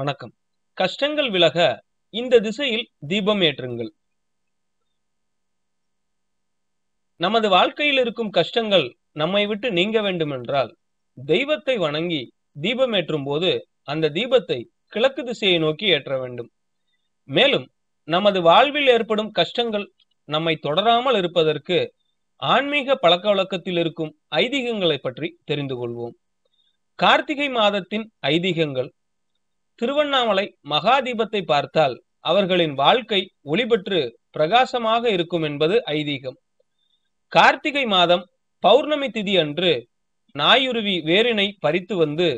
வணக்கம் கஷ்டங்கள் விலக இந்த திசையில் தீபம் ஏற்றுங்கள் நமது வாழ்க்கையில் இருக்கும் கஷ்டங்கள் நம்மை விட்டு நீங்க வேண்டுமென்றால் தெய்வத்தை வணங்கி தீபம் ஏற்றும் போது அந்த தீபத்தை கிழக்கு திசையை நோக்கி ஏற்ற வேண்டும் மேலும் நமது வாழ்வில் ஏற்படும் கஷ்டங்கள் நம்மை தொடராமல் இருப்பதற்கு ஆன்மீக பழக்க வழக்கத்தில் இருக்கும் ஐதீகங்களை பற்றி தெரிந்து கொள்வோம் கார்த்திகை மாதத்தின் ஐதீகங்கள் திருவண்ணாமலை மகாதீபத்தை பார்த்தால் அவர்களின் வாழ்க்கை ஒளிபெற்று பிரகாசமாக இருக்கும் என்பது ஐதீகம் கார்த்திகை மாதம் பௌர்ணமி திதி அன்று நாயுருவி வேரினை பறித்து வந்து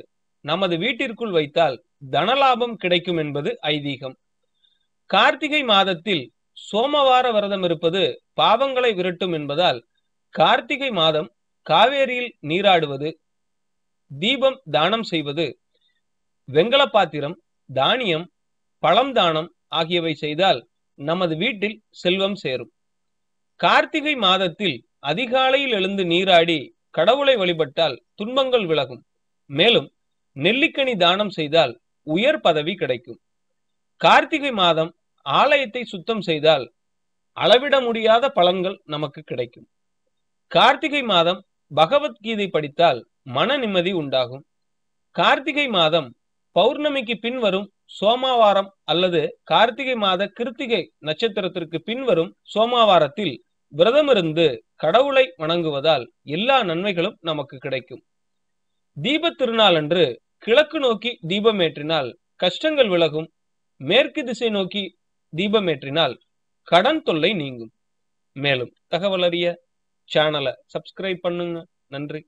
நமது வீட்டிற்குள் வைத்தால் தனலாபம் கிடைக்கும் என்பது ஐதீகம் கார்த்திகை மாதத்தில் சோமவார விரதம் இருப்பது பாவங்களை விரட்டும் என்பதால் கார்த்திகை மாதம் காவேரியில் நீராடுவது தீபம் தானம் செய்வது வெங்கல பாத்திரம் தானியம் பழம் தானம் ஆகியவை செய்தால் நமது வீட்டில் செல்வம் சேரும் கார்த்திகை மாதத்தில் அதிகாலையில் எழுந்து நீராடி கடவுளை வழிபட்டால் துன்பங்கள் விலகும் மேலும் நெல்லிக்கனி தானம் செய்தால் உயர் பதவி கிடைக்கும் கார்த்திகை மாதம் ஆலயத்தை சுத்தம் செய்தால் அளவிட முடியாத பலன்கள் நமக்கு கிடைக்கும் கார்த்திகை மாதம் பகவத்கீதை படித்தால் மன நிம்மதி உண்டாகும் கார்த்திகை மாதம் பௌர்ணமிக்கு பின் வரும் சோமாவாரம் அல்லது கார்த்திகை மாத கிருத்திகை நட்சத்திரத்திற்கு பின்வரும் சோமாவாரத்தில் விரதமிருந்து கடவுளை வணங்குவதால் எல்லா நன்மைகளும் நமக்கு கிடைக்கும் தீப திருநாள் அன்று கிழக்கு நோக்கி தீபம் ஏற்றினால் கஷ்டங்கள் விலகும் மேற்கு திசை நோக்கி தீபம் ஏற்றினால் கடன் தொல்லை நீங்கும் மேலும் தகவல் அறிய சேனலை சப்ஸ்கிரைப் பண்ணுங்க நன்றி